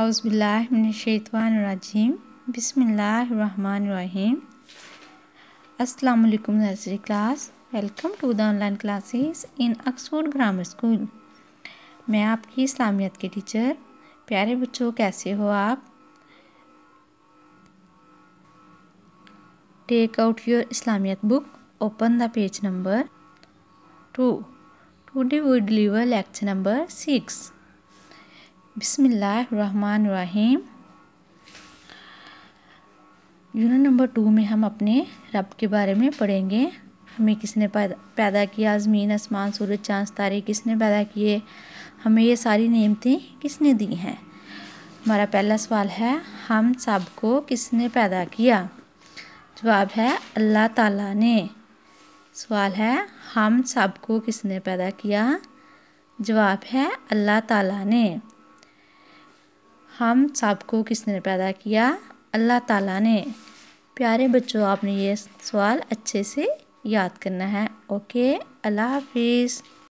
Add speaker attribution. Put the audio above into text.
Speaker 1: अउज़बिल्लाशतवानरजीम बसमीम अस्सलाम nursery class welcome to the online classes in Oxford grammar school मैं आपकी इस्लामियत के टीचर प्यारे बच्चों कैसे हो आप take out your Islamiat book open the page number two today we deliver lecture number six बिसमीम यूनिट नंबर टू में हम अपने रब के बारे में पढ़ेंगे हमें किसने पैदा किया आज़मीन आसमान सूरज चाँद तारे किसने पैदा किए हमें ये सारी नियमतें किसने दी हैं हमारा पहला सवाल है हम सब को किसने पैदा किया जवाब है अल्लाह ताला ने सवाल है हम सब को किसने पैदा किया जवाब है अल्लाह ताला ने हम सबको किसने पैदा किया अल्लाह ताला ने प्यारे बच्चों आपने ये सवाल अच्छे से याद करना है ओके अल्लाह हाफिज़